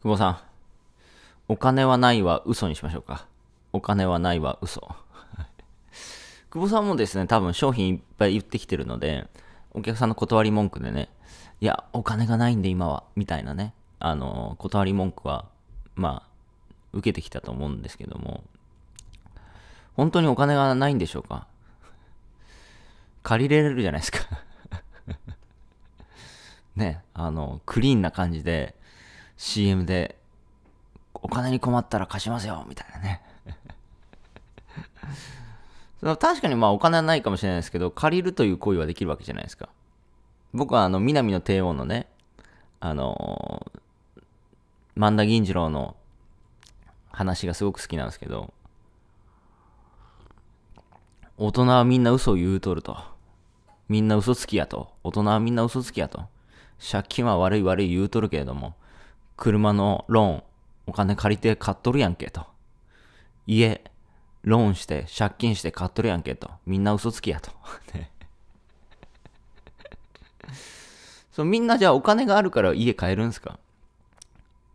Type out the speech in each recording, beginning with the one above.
久保さん。お金はないは嘘にしましょうか。お金はないは嘘。久保さんもですね、多分商品いっぱい言ってきてるので、お客さんの断り文句でね、いや、お金がないんで今は、みたいなね、あの、断り文句は、まあ、受けてきたと思うんですけども、本当にお金がないんでしょうか借りれるじゃないですか ね、あの、クリーンな感じで、CM でお金に困ったら貸しますよみたいなね 確かにまあお金はないかもしれないですけど借りるという行為はできるわけじゃないですか僕はあの南の帝王のねあのー、万田銀次郎の話がすごく好きなんですけど大人はみんな嘘を言うとるとみんな嘘つきやと大人はみんな嘘つきやと借金は悪い悪い言うとるけれども車のローン、お金借りて買っとるやんけと。家、ローンして、借金して買っとるやんけと。みんな嘘つきやと。ねそう、みんなじゃあお金があるから家買えるんすか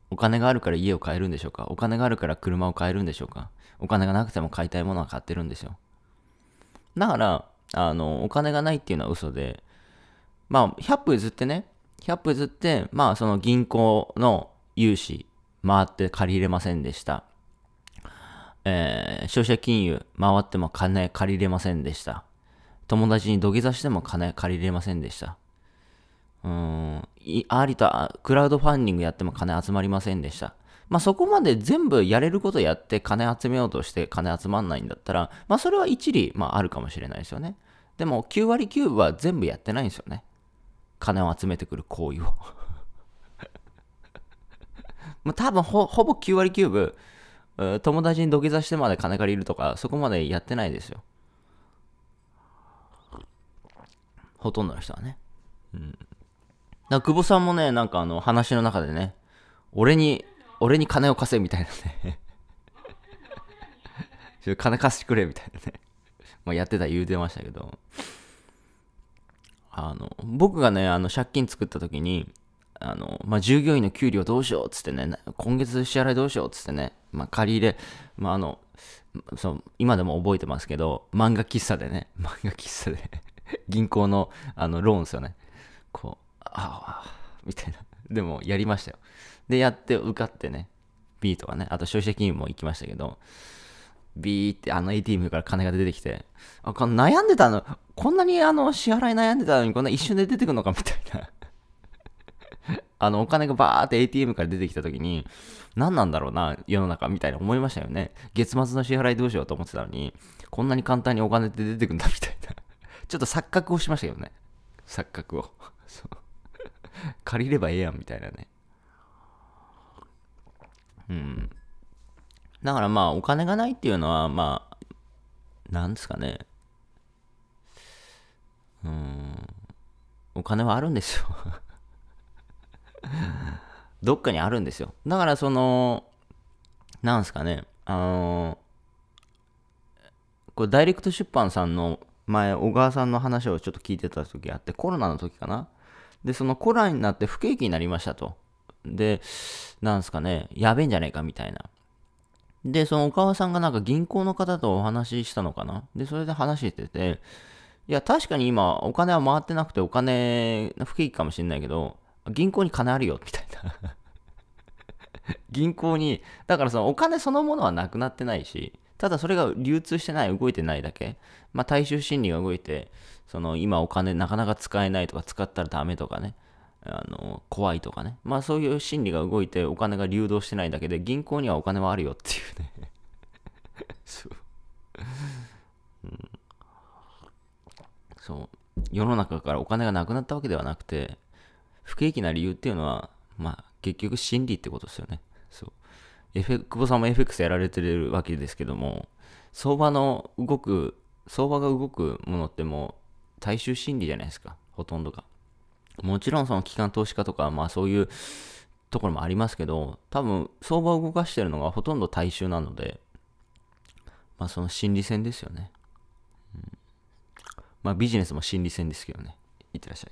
お金があるから家を買えるんでしょうかお金があるから車を買えるんでしょうかお金がなくても買いたいものは買ってるんでしょうだから、あの、お金がないっていうのは嘘で、まあ、100歩譲ってね、100歩譲って、まあ、その銀行の融資回って借りれませんでした。えー、消費者金融回っても金借りれませんでした。友達に土下座しても金借りれませんでした。うん、ありと、クラウドファンディングやっても金集まりませんでした。まあ、そこまで全部やれることやって金集めようとして金集まんないんだったら、まあ、それは一理、まあ、あるかもしれないですよね。でも、9割9分は全部やってないんですよね。金を集めてくる行為をまあ、多分ほぼ9割9分、友達に土下座してまで金借りるとか、そこまでやってないですよ。ほとんどの人はね。うん。だ久保さんもね、なんかあの話の中でね、俺に、俺に金を貸せみたいなね金貸してくれみたいなねまあやってた言うてましたけど。あの、僕がね、あの借金作った時に、あの、まあ、従業員の給料どうしようっつってね、今月支払いどうしようっつってね、まあ、借り入れ、まあ、あの、そう、今でも覚えてますけど、漫画喫茶でね、漫画喫茶で銀行の、あの、ローンですよね。こう、ああ、みたいな。でも、やりましたよ。で、やって、受かってね、B とかね、あと消費者金融も行きましたけど、ビーってあの ATM から金が出てきて、あ、悩んでたの、こんなにあの支払い悩んでたのにこんな一瞬で出てくるのかみたいなあの、お金がバーって ATM から出てきた時に、何なんだろうな、世の中みたいな思いましたよね。月末の支払いどうしようと思ってたのに、こんなに簡単にお金って出てくんだみたいな。ちょっと錯覚をしましたけどね。錯覚を。そう。借りればええやんみたいなね。うん。だからまあ、お金がないっていうのは、まあ、なんですかね。うん。お金はあるんですよどっかにあるんですよ。だからその、なんすかね、あのこれダイレクト出版さんの前、小川さんの話をちょっと聞いてた時あって、コロナの時かな。で、そのコロナになって不景気になりましたと。で、なんすかね、やべえんじゃねえかみたいな。で、その小川さんがなんか銀行の方とお話ししたのかな。で、それで話してて、いや、確かに今、お金は回ってなくて、お金、不景気かもしれないけど、銀行に金あるよ、みたいな銀行に、だからそのお金そのものはなくなってないし、ただそれが流通してない、動いてないだけ。まあ、大衆心理が動いて、その今お金なかなか使えないとか、使ったらダメとかね、あの、怖いとかね。まあそういう心理が動いてお金が流動してないだけで、銀行にはお金はあるよっていうねそう。うん、そう。世の中からお金がなくなったわけではなくて、不景気な理由っていうのは、まあ、結局心理ってことですよね。そう。エフェ、久保さんも FX やられてるわけですけども、相場の動く、相場が動くものってもう、大衆心理じゃないですか、ほとんどが。もちろんその機関投資家とか、まあそういうところもありますけど、多分相場を動かしてるのがほとんど大衆なので、まあその心理戦ですよね。うん、まあビジネスも心理戦ですけどね。いってらっしゃい。